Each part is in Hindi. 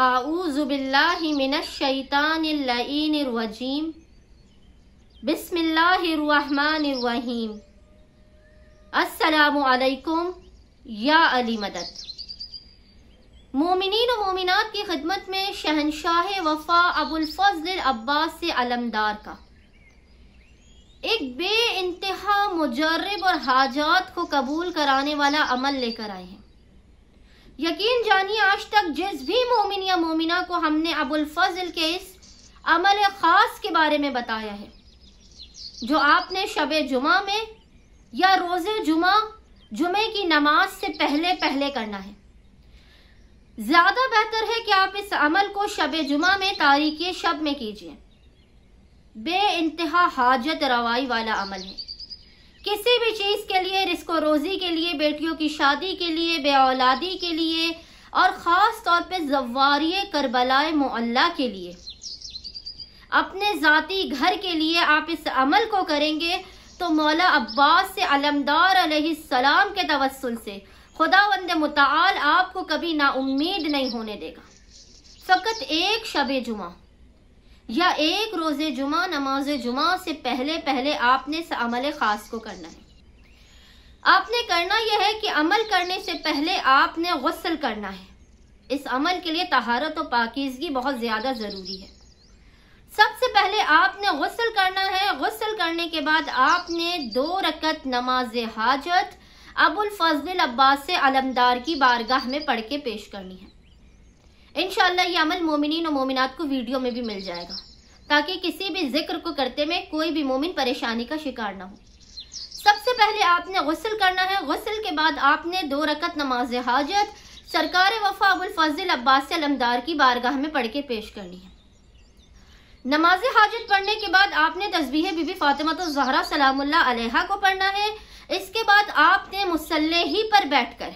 आऊज़बिल्लाशैतानरजीम बसमीम असलकुम या अली मदद मोमिन मोमिनत की खदमत में शहनशाह वफा अबुलफजल अब्बास से अलमदार का एक बे इंतहा मुजरब और हाजात को कबूल कराने वाला अमल लेकर आए हैं यकीन जानिए आज तक जिस भी मोमिना को हमने अबुल फजल के इस अमल ख़ास के बारे में बताया है जो आपने शब जुमा में या रोज़ जुमा जुमे की नमाज से पहले पहले करना है ज़्यादा बेहतर है कि आप इस अमल को शब जुमा में तारीख़ शब में कीजिए बे इंतहा हाजत रवाई वाला अमल है किसी भी चीज़ के लिए रिस्को रोज़ी के लिए बेटियों की शादी के लिए बे औलादी के लिए और ख़ास तौर पे जवारी करबलाए मोल्ला के लिए अपने ज़ाती घर के लिए आप इस अमल को करेंगे तो मौला अब्बास से अलमदार सलाम के तवसल से खुदा वंद मताल आपको कभी नाउमीद नहीं होने देगा फ़कत एक शब जुमा या एक रोज़ जुमा नमाज जुमा से पहले पहले आपने इस अमल ख़ास को करना है आपने करना यह है कि अमल करने से पहले आपने गसल करना है इस अमल के लिए तहारत और पाकिजगी बहुत ज़्यादा ज़रूरी है सबसे पहले आपने गसल करना है गसल करने के बाद आपने दो रकत नमाज हाजत अबुल फजल अब्बास से अलमदार की बारगाह में पढ़ के पेश करनी है इन ये अमल मोमिन और मोमिनत को वीडियो में भी मिल जाएगा ताकि किसी भी जिक्र को करते में कोई भी मोमिन परेशानी का शिकार ना हो सबसे पहले आपने गसल करना है गसल के बाद आपने दो रकत नमाज हाजत सरकार वफा अबुल फजल अब्बास अलमदार की बारगाह में पढ़ के पेश करनी है नमाज हाजत पढ़ने के बाद आपने तस्बी बीबी फातिमा तो जहरा सलामुल्ला को पढ़ना है इसके बाद आपने मुसल्ले ही पर बैठकर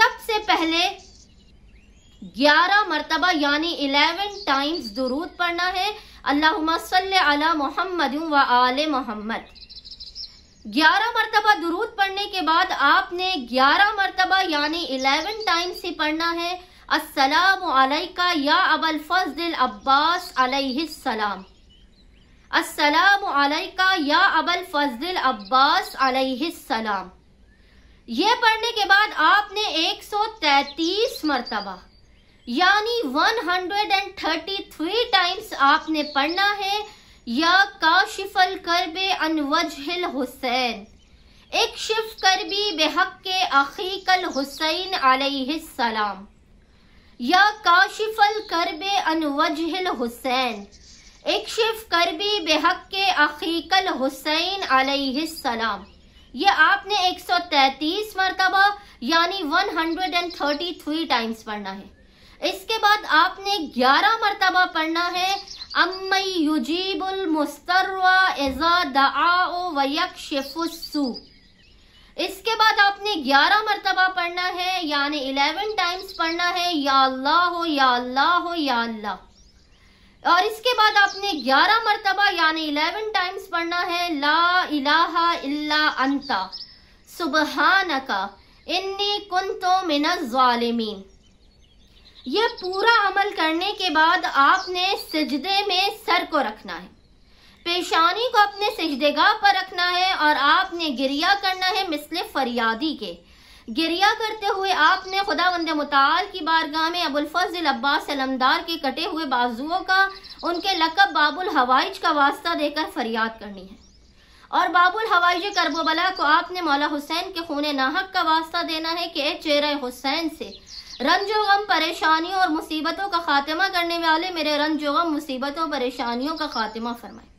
सबसे पहले ग्यारह मरतबा यानी इलेवन टाइम्स दुरूद पढ़ना है अल्लाह सल अला मोहम्मद व आल मोहम्मद ग्यारह मरतबा दुरूद पढ़ने के बाद आपने ग्यारह मरतबा यानी इलेवन टाइम से पढ़ना है असलका या अबल फजल अब्बास अलैहिस्सलाम असलका या अबल फजल अब्बास अलैहिस्सलाम ये पढ़ने के बाद आपने 133 मरतबा यानी 133 टाइम्स आपने पढ़ना है या काशिफल करब अन वजहिल हुसैन एक शिफ करबी बेहक के अखीकल हुसैन अलैहिस्सलाम या काशिफल करब अन वजहिल हुसैन एक शिफ करबी बेहक के अखीकल हुसैन अलैहिस्सलाम ये आपने 133 मरतबा यानी 133 टाइम्स पढ़ना है इसके बाद आपने 11 मरतबा पढ़ना है अम्मई युजीबुल मुस्तरवा इज़ा दआओ वयक्षिफुस्सू इसके बाद आपने ग्यारह मरतबा पढ़ना है यानी इलेवन टाइम्स पढ़ना है या अल्लाह हो या अल्लाह हो या अल्लाह और इसके बाद आपने ग्यारह मरतबा यानी इलेवन टाइम्स पढ़ना है ला इलाहा इल्ला अंता सुबहानका इन्नी कुन तो मिनज़ालिमीन ये पूरा अमल करने के बाद आपने सजदे में सर को रखना है पेशानी को अपने सजदेगा पर रखना है और आपने गिरिया करना है मिसल फरियादी के गिरिया करते हुए आपने खुदा वंद मताल की बारगाह में अबुलफजल अब्बास अलमदार के कटे हुए बाजुओं का उनके लकब बाबुल हवाइज का वास्ता देकर फरियाद करनी है और बाबुल हवाइज करबोबला को आपने मौला हुसैन के खून नाहक का वास्ता देना है कि चेरा हुसैन से रंजो गम परेशानियों और मुसीबतों का खात्मा करने वाले मेरे रंजो गम मुसीबतों परेशानियों का खात्मा फरमाए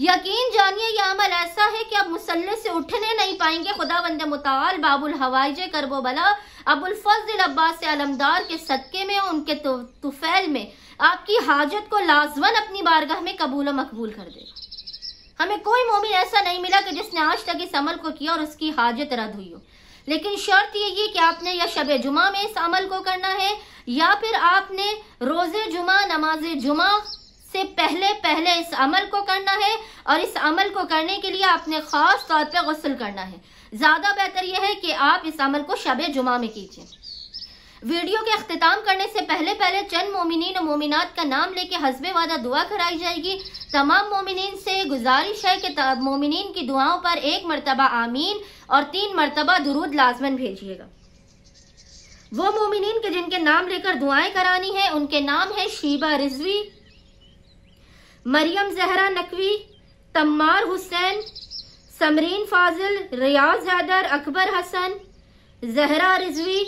यकीन जानिए यह अमल ऐसा है कि आप मुसल्ले से उठने नहीं पाएंगे खुदा बंद मुताल बाबुल हवाइज करबो बला अबुल फजल अब्बास अलमदार के सदक़े में और उनके तुफैल में आपकी हाजत को लाजवन अपनी बारगाह में कबूल मकबूल कर देगा हमें कोई मोमिन ऐसा नहीं मिला कि जिसने आज तक इस अमल को किया और उसकी हाजत रद्द हुई हो लेकिन शर्त यही कि आपने या शब जुमा में इस अमल को करना है या फिर आपने रोज़े जुमा नमाज जुमा से पहले पहले इस अमल को करना है और इस अमल को करने के लिए आपने ख़ास तौर पर गसल करना है ज़्यादा बेहतर यह है कि आप इस अमल को शब जुमा में कीजिए वीडियो के अख्ताम करने से पहले पहले चंद मोमिन मोमिनत का नाम लेके हसबे वादा दुआ कराई जाएगी तमाम मोमिन से गुजारिश है कि मोमिन की दुआओं पर एक मरतबा आमीन और तीन मरतबा दरूद लाजमन भेजिएगा वो मोमिन के जिनके नाम लेकर दुआएं करानी है उनके नाम है शीबा रिजवी मरियम जहरा नकवी तम्मार हुसैन समरीन फाजिल रियाज हैदर अकबर हसन जहरा रिजवी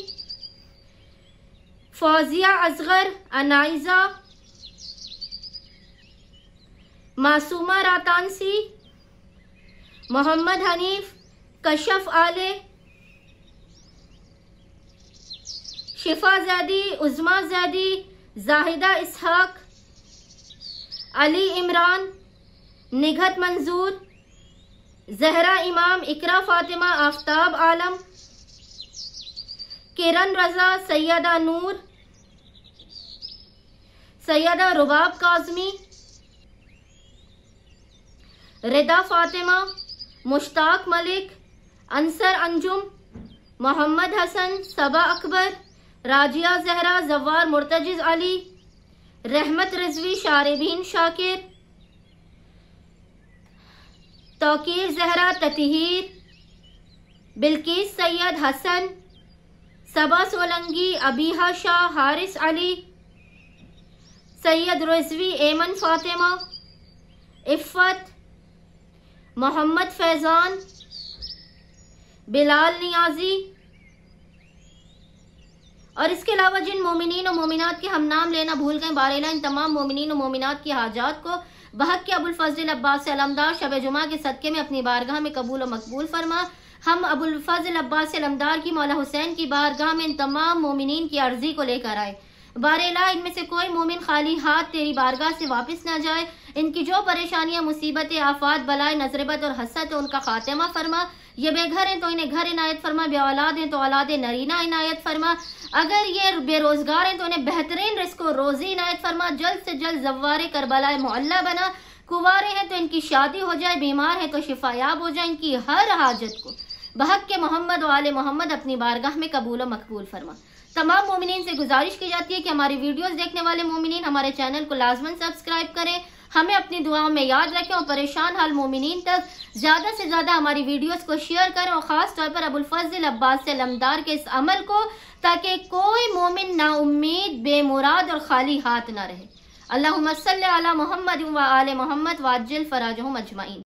फौजिया असगर अनाइजा मासूमा रातानसी मोहम्मद हनीफ कशफ आले शिफा जैदी उज़मा जैदी जाहिदा इसहाक अली इमरान निघत मंजूर जहरा इमाम इकरा फातिमा आफ्ताब आलम किरण रजा सैदा नूर सैदा रुबाब काजमी रिदा फातिमा मुश्ताक मलिक अंसर अंजुम मोहम्मद हसन सबा अकबर राजिया जहरा जवार मुर्तजिज अली रहमत रिजवी शारबीन शाकिर तोकीर जहरा ततहीर बिल्किस सैयद हसन सबा सोलंगी अबीहा शाह हारिस अली सैयद रजवी एमन फातिमा इफ़त मोहम्मद फैज़ान बिलाल नियाजी और इसके अलावा जिन मोमिन और मोमिनत के हम नाम लेना भूल गए बारेला इन तमाम मोमिन और मोमिनत की हाजात को बहक के अबुल फजल अब्बास से अलमदार शब जुमा के सदक़े में अपनी बारगाह में कबूल और मकबूल फरमा हम अबुलफजल अब्बास अलमदार की मौला हुसैन की बारगाह में इन तमाम मोमिन की अर्जी को लेकर आए बारेला इनमें से कोई मोमिन खाली हाथ तेरी बारगाह से वापस ना जाए इनकी जो परेशानियां मुसीबत आफात बलाए नजरबत और हसत उनका खात्मा फरमा ये बेघर हैं तो इन्हें घर इनायत फरमा बे औलाद हैं तो औलाद नरीना इनायत फरमा अगर ये बेरोजगार हैं तो इन्हें बेहतरीन रिस्को रोजी इनायत फरमा जल्द से जल्द कर करबला मोहल्ला बना कुंवारे हैं तो इनकी शादी हो जाए बीमार है तो शिफायाब हो जाए इनकी हर हाजत को बहक के मोहम्मद वाल मोहम्मद अपनी बारगाह में कबूल मकबूल फरमा तमाम मोमिन से गुजारिश की जाती है कि हमारी वीडियोस देखने वाले मोमिन हमारे चैनल को लाजमन सब्सक्राइब करें हमें अपनी दुआओं में याद रखें और परेशान हाल मोमिन तक ज़्यादा से ज़्यादा हमारी वीडियोस को शेयर करें और ख़ास तौर पर अबुलफल अब्बास से लमदार के इस अमल को ताकि कोई मोमिन ना उम्मीद बेमुराद और खाली हाथ ना रहे अल्लाह मसल मोहम्मद व आल मोहम्मद वाजिल फराज मजमाइन